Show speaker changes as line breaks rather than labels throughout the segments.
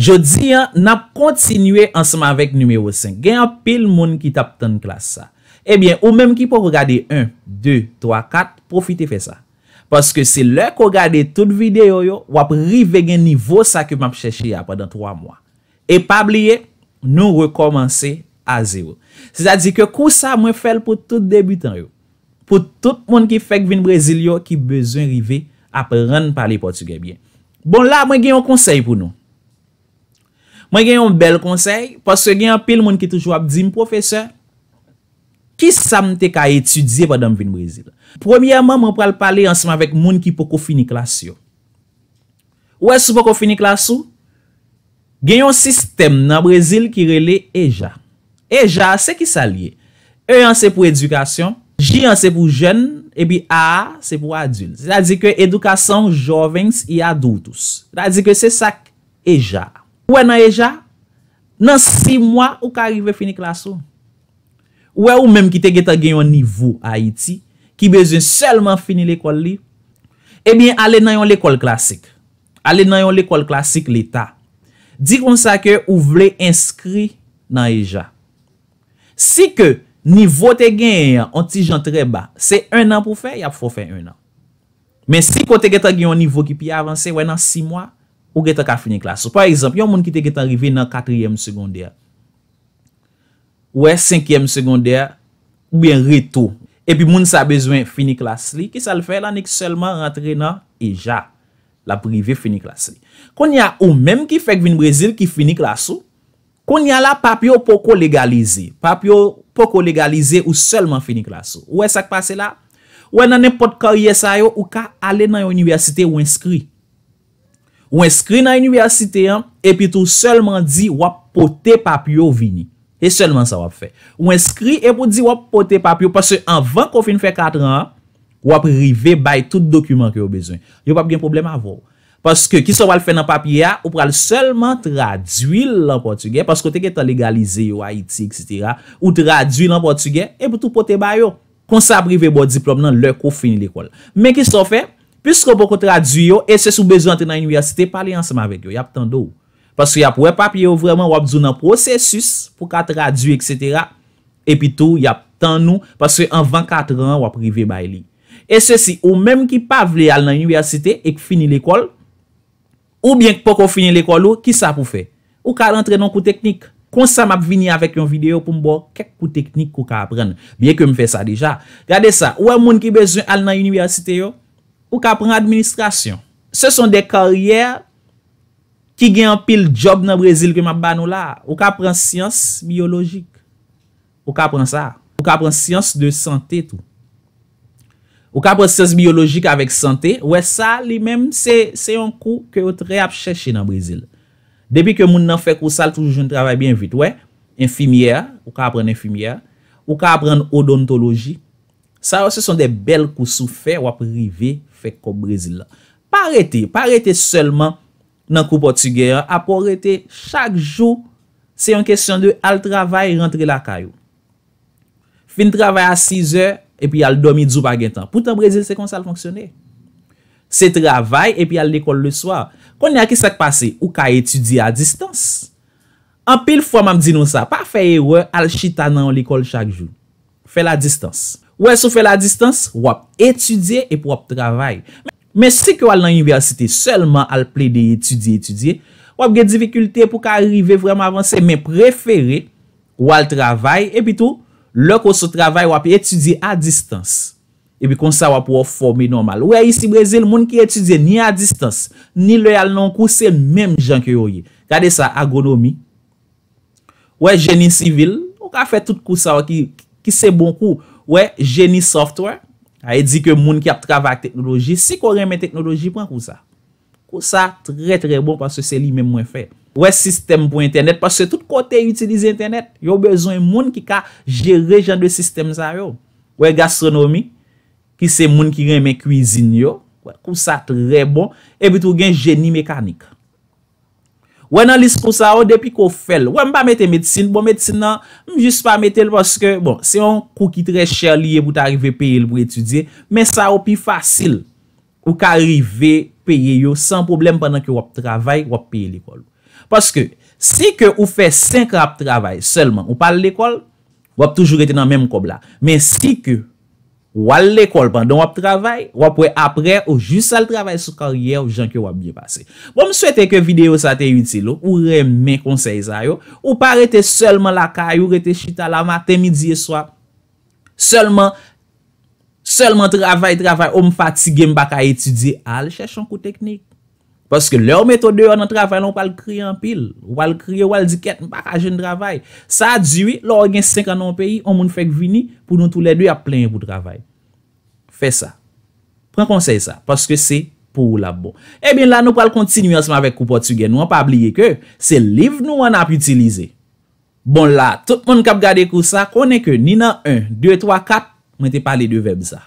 Je di an, nan kontinue anseman vek numero 5. Gen an pil moun ki tap ton klas sa. Ebyen, eh ou menm ki pou regade 1, 2, 3, 4, profite fe sa. Paske se lè kou regade tout videyo yo, wap rive gen nivou sa ke map cheshi apwa dan 3 mwa. E pabliye, nou rekomansi a 0. Se zadi ke kou sa mwen fel pou tout debitan yo. Pou tout moun ki fek vin brezil yo ki bezon rive apwa ren pali portugebyen. Bon la, mwen gen yon konsey pou nou. Mwen gen yon bel konsey, pas se gen yon pil moun ki toujou ap di, m profeseur, ki sa mte ka etudye vwa danm vin Brezile? Premiyaman, mwen pral pale ansenman vek moun ki poko fini klasyo. Ou esou poko fini klasyo? Gen yon sistem nan Brezile ki rele EJA. EJA se ki salye. E jan se pou edukasyon, J jan se pou jen, e bi A, se pou adyoun. Zadezik yo edukasyon jovens yadoutous. Zadezik yo se sak EJA. Ouè nan eja, nan 6 mwa ou ka arrive fini klasou. Ouè ou mèm ki te geta genyon nivou a Iti, ki bezon selman fini l'ekol li, ebyen eh ale nan yon l'ekol klasik. Ale nan yon l'ekol klasik l'Etat. Di kon sa ke ou vle inskri nan eja. Si ke nivou te genyon yon, onti jan treba, se 1 nan pou fe, ya pou fo fe 1 nan. Men si kon te geta genyon nivou ki pi avanse, ouè nan 6 mwa, Ou gete ka fini klasou. Par exemple, yon moun ki te gete arrivé nan katriyem segondè. Ou e, senkyem segondè. Ou e, reto. E pi moun sa bezwen fini klasou. Ki sa l fè lan ek selman rentre nan eja. La privé fini klasou. Kon yon ou mèm ki fek vin Brésil ki fini klasou. Kon yon la pap yo pou kolegalize. Pap yo pou kolegalize ou selman fini klasou. Ou e, sak pase la? Ou e nan e pot korye sa yo ou ka ale nan yo université ou inskri. Ou e, Ou eskri nan yon universite yon, epi tou selman di wap pote papyo vini. E selman sa wap fe. Ou eskri epi tou di wap pote papyo, paske anvan kofin fe 4 an, wap rive bay tout dokumen ki yo bezwen. Yo wap gen problem avou. Paske ki sa wale fe nan papya, ou pral selman tradwil lan portugay, paske ou teke tan legalize yo Haiti, etc. Ou tradwil lan portugay, epi tou pote bay yo. Kon sa prive bo diplob nan lor kofini l'ekol. Men ki sa wale fe? Pis kon pou kon tradu yo, e se sou bezo ente nan universite, pali ansama vek yo. Yap tan dou. Pasou yap wè papi yo vreman wap zounan prosesus pou ka tradu, etc. E pi tou, yap tan nou, pasou en 24 an wap rive bay li. E se si, ou mèm ki pa vle al nan universite, ek fini l'ekol, ou bien pou kon fini l'ekol yo, ki sa pou fe? Ou ka rentre nan kou teknik? Konsa map vini avèk yon video pou mbo kek kou teknik kou ka apren. Bien ke mfe sa deja. Gade sa, wè moun ki bezo al nan universite yo? Ou ka pren administrasyon. Se son de karyer ki gen an pil job nan Brazil ki map banou la. Ou ka pren siyons biologik. Ou ka pren sa. Ou ka pren siyons de sante tout. Ou ka pren siyons biologik avek sante. Ou e sa li menm se yon kou ke ou tre ap cheshe nan Brazil. Depi ke moun nan fe kousal toujou joun travay bien vit. Ou e, infimiè, ou ka pren infimiè. Ou ka pren odontologik. Sa yo se son de bel kousou fe wap rive fe ko Brezil la. Pa rete, pa rete selman nan koupo tige an. Apo rete, chak jou, se yon kesyon de al travay rentre la kayo. Fin travay a 6 e, epi al domi djou bagen tan. Poutan Brezil se kon sal fonksyone. Se travay epi al lekol le swa. Kon ya kisak pase, ou ka etudi a distans. An pil fwa mam di nou sa, pa feye we al chita nan l'ekol chak jou. Fe la distans. Ouè sou fè la distans, wap etudye ep wap travay. Men si ki wal nan yuversite, selman al ple de etudye, etudye, wap ge divikulte pou ka arrive vreman avanse, men preferi wal travay, epi tou, lòk wosou travay, wap etudye a distans. Epi konsa wap wap wap formi normal. Ouè, isi Brezil, moun ki etudye ni a distans, ni lè al nan kousen, mèm jan ki yoye. Gade sa, agonomi, ouè geni sivil, ou ka fè tout kousa wak ki se bon kou, Ouè geni software, haye di ke moun ki ap travak teknoloji, si kon reme teknoloji, pran kou sa. Kou sa tre tre bon, paswè se li men mwen fè. Ouè e sistem pou internet, paswè tout kote yi utilize internet, yo bezon yi e moun ki ka jere jan de sistem sa yo. Ouè e gastronomi, ki se moun ki reme kouzin yo, kou sa tre bon, e bitou gen geni mekanik. Ouè nan lis pou sa ou, depi kou fèl. Ouè m pa mette medsine, bon medsine nan, m jis pa mette l poske, bon, se yon kou ki tre chèr liye pou t'arive peye l pou etudye, men sa ou pi fasil ou k'arive peye yo san probleme penan ki wap travay, wap peye l ekol. Poske, si ke ou fè 5 rap travay selman, ou pal l ekol, wap toujou rete nan menm kou bla. Men si ke Ou al l'ekol pandan wap travay, wapwe apre ou jisal travay sou karyer ou janke wap nye pase. Bo m souete ke video sa te yutilo, ou reme konsey zayo, ou pa rete solman lakay, ou rete chita la maten, midi e swap. Solman, solman travay, travay, ou m fatige m baka etudye, al chèchon kou teknik. Paske lor metode yo nan travay loun pal kri an pil. Wal kri, wal diket, mpa ka jen travay. Sa adziwi, lor gen sik an nan peyi, an moun fèk vini pou nou tou ledwe ap plen pou travay. Fè sa. Pren konsey sa. Paske se pou la bon. E bin la nou pal kontinu ansman vek kou portugè. Nou an pa abliye ke, se liv nou an ap utilize. Bon la, tout moun kap gade kousa, konen ke ni nan 1, 2, 3, 4, mwen te pale 2 veb za.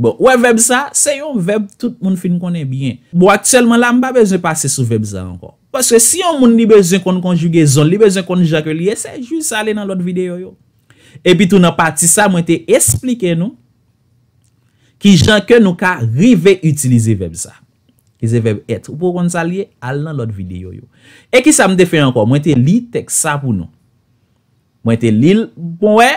Bon, Ouè veb sa, se yon veb tout moun film konen byen. Bo akselman la, mba bezen pase sou veb sa ankon. Paske si yon moun li bezen kon konjugezon, li bezen kon jake liye, se juz ale nan lot videyo yo. E pi tou nan pati sa, mwen te esplike nou. Ki jan ke nou ka rive utilize veb sa. Kize veb et. Ou pou kon sa liye, ale nan lot videyo yo. E ki sa mwen te fey ankon, mwen te li tek sa pou nou. Mwen te li, bon we,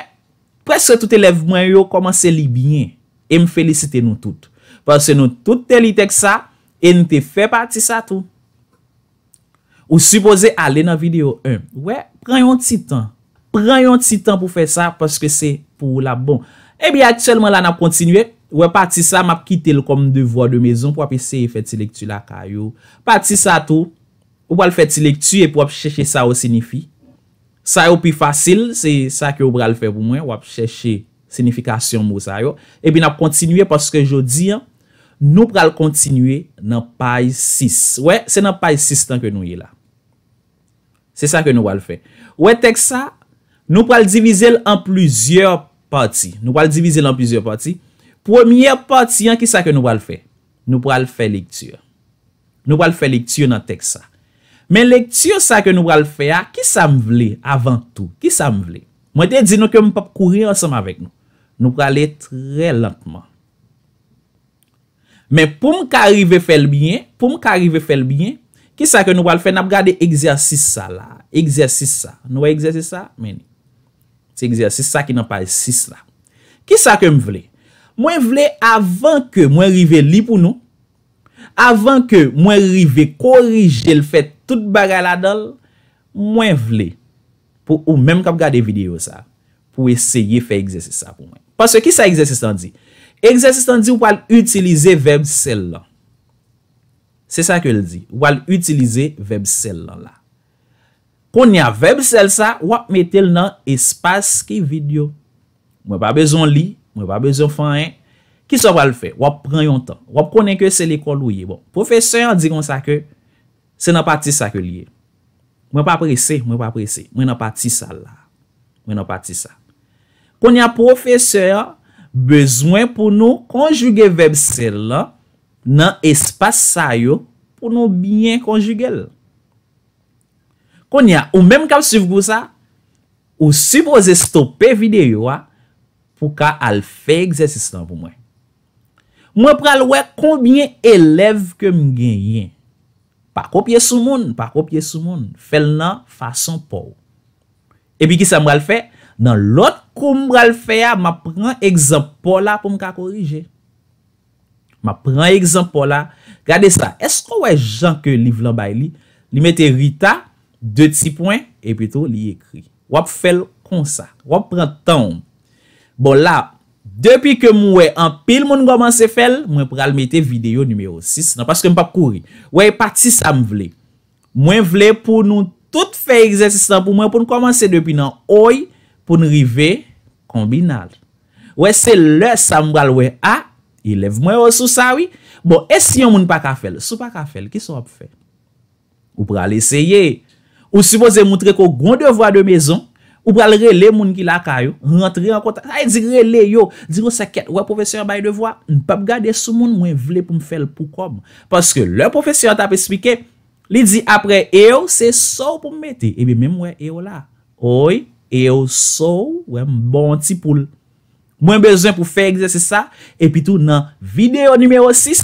preske tout elev mwen yo komanse li byen. E m felisite nou tout. Pase nou tout telitek sa. E n te fe pati sa tou. Ou suppose ale nan video 1. Wey, preyon ti tan. Preyon ti tan pou fe sa. Paske se pou la bon. E bi atyelman la nan kontinue. Wey pati sa. M ap kite l kom devwa de mezon. Pwa pe se fetilektu la kayo. Pati sa tou. Ou pal fetilektu. E pou ap cheche sa ou sinifi. Sa ou pi fasil. Se sa ki ou bral fe pou mwen. Ou ap cheche. Sinifikasyon mou sa yo. Ebi nap kontinuye paske jodi an. Nou pral kontinuye nan pay 6. Ouè, se nan pay 6 tanke nou ye la. Se sa ke nou wal fè. Ouè teksa, nou pral divize l an plusieurs pati. Nou pral divize l an plusieurs pati. Premier pati an, ki sa ke nou wal fè? Nou pral fè lektur. Nou pral fè lektur nan teksa. Men lektur sa ke nou wal fè a, ki sa m vle avantou? Ki sa m vle? Mwen te di nou ke m pap kouri ansam avek nou. Nou pralè trè lantman. Men pou m ka rive fèl byen, pou m ka rive fèl byen, ki sa ke nou pral fè, nan pralè egzersis sa la. Egzersis sa. Nou wè egzersis sa? Men. Se egzersis sa ki nan pralè sis la. Ki sa ke m vle? Mwen vle avan ke mwen rive li pou nou, avan ke mwen rive korije l fè tout bagay la dol, mwen vle. Ou menm kap gade video sa, pou esye fè egzersis sa pou mwen. Pase ki sa egzestistan di? Egzestistan di wal utilize veb sel lan. Se sa ke l di. Wal utilize veb sel lan la. Konye veb sel sa, wap metel nan espas ki video. Mwen pa bezon li, mwen pa bezon fanyen. Ki sa wal fe? Wap preyon tan. Wap konye ke sel ekol ou ye. Bon, Profesyon di kon sa ke, se nan pati sa ke liye. Mwen pa prese, mwen pa prese. Mwen nan pati sa la. Mwen nan pati sa. kon ya profeseur bezwen pou nou konjuge veb sel la nan espas sayo pou nou byen konjuge l. Kon ya ou menm kap siv gwa sa, ou siv wazestop pe videyo wa pou ka al fe egzestan pou mwen. Mwen pral wè koubyen elev ke mgen yen. Pa kopye sou moun, pa kopye sou moun. Fel nan fason pou. E pi ki sa mwen al fe? Nan lot koum bral fè ya, ma pren ekzampo la pou m ka korije. Ma pren ekzampo la. Gade sa, esko wè jankè li vlan bay li? Li mette rita, 2-6 pwen, e pweto li ekri. Wap fèl kon sa. Wap pren tan. Bon la, depi ke m wè an pil moun gomanse fèl, mwen pral mette video nimeyo 6. Nan paske m pap kouri. Wè pati sa m vle. Mwen vle pou nou tout fè eksersistan pou mwen, mwen pou nou komanse depi nan hoy, pou nou rive kombinal. Ouè se lè sa mbral wè a, i lèv mwen wè sou sa wè. Bon, e si yon moun pa ka fèl? Sou pa ka fèl, ki sou wè pou fèl? Ou pral lè se ye. Ou si moun zè moutre kou goun devwa de mezon, ou pral lè lè moun ki lakayou, rentre yon konta. A yon zi lè lè yon, zi yon se ket, wè profesyon bay devwa, n pap gade sou moun mwen vle pou m fèl pou kom. Paske lè profesyon tap espike, li zi apre eyo, se sou pou mwete. Ebe mwen mwen eyo la. E yo sou wè mbon ti pou l. Mwen bezwen pou fè egzese sa, epi tou nan video nimeyo 6,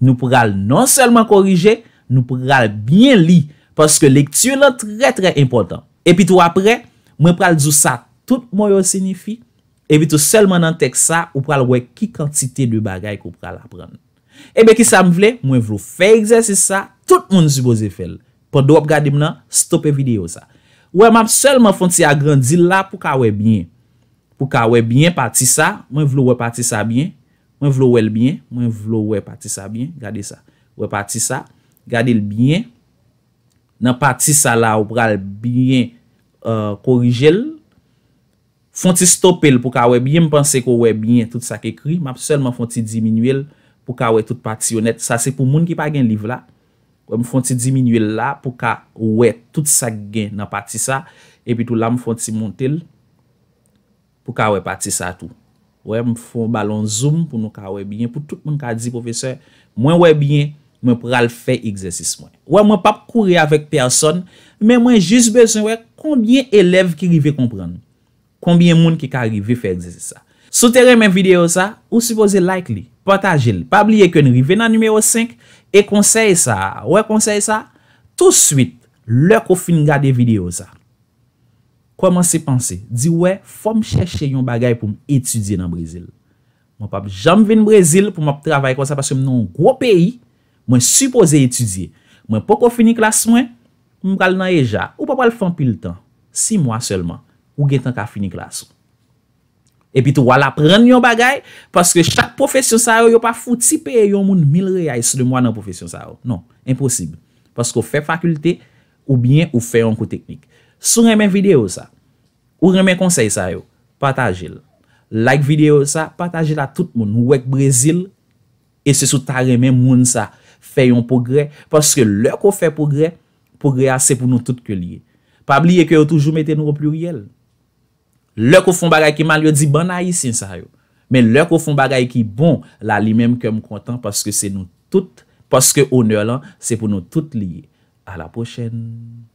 nou pral non selman korije, nou pral byen li, paske lektu lè trè trè impotant. Epi tou apre, mwen pral djou sa tout mwen yo signifi, evi tou selman nan tek sa, ou pral wè ki kantite de bagay kou pral apren. Ebe ki sa m vle, mwen vlo fè egzese sa, tout moun sou boze fel, pou do ap gadim nan stopè video sa. Ouè, map sel man fon ti agrandi la pou ka wè biyen. Pou ka wè biyen, pati sa. Mwen vlo wè pati sa biyen. Mwen vlo wè l biyen. Mwen vlo wè pati sa biyen. Gade sa. Wè pati sa. Gade l biyen. Nan pati sa la ou pral biyen euh, korijel. Fon ti stopel pou ka wè biyen. Mwen pense kou wè biyen tout sa ke kri. Map sel man fon ti diminuel pou ka wè tout pati yonet. Sa se pou moun ki pa gen liv la. wè m fonsi diminye la pou ka wè tout sa gen nan pati sa, epi tou la m fonsi monte l pou ka wè pati sa tou. Wè m fonsi balon zoom pou nou ka wè bien, pou tout moun ka di profeseur, mwen wè bien, mwen pral fè egzesis mwen. Wè m wè pap koure avèk person, mwen mwen jis besen wè, konbien elev ki rive kompran? Konbien moun ki ka rive fè egzesis sa? Soutere mwen video sa, ou si pose like li, pataje li, pa bliye kon rive nan numero 5, E konsey sa, wè konsey sa, tout suite, lè kou fin nga de video sa. Kwa man se panse? Di wè, fò m chèche yon bagay pou m etudye nan Brazil. Mwen pap jam vin Brazil pou m ap travay kon sa, paswè m nan yon gwo peyi, mwen suppose etudye. Mwen pa kou fin ni klas mwen, m kal nan e ja, ou pa pal fan pil tan, 6 mwa selman, ou gen tan ka fin ni klas mwen. Epi tou wala pren yon bagay Paske chak profesyon sa yo yo pa fout Si pe yon moun mil reyay sou de mwan nan profesyon sa yo Non, imposib Paske ou fe fakulte ou bien ou fe yon kou teknik Sou remen videyo sa Ou remen konsey sa yo Pataje l Like videyo sa, pataje la tout moun Ou ek brezil E se sou ta remen moun sa Fe yon pogre Paske lèk ou fe pogre Pogre ase pou nou tout ke liye Pa bliye ke yo toujou mette nou pluriel Le kou fon bagay ki man li yo di banayi sin sa yo. Men le kou fon bagay ki bon la li menm kem kontan paske se nou tout, paske one lan, se pou nou tout liye. A la pochen.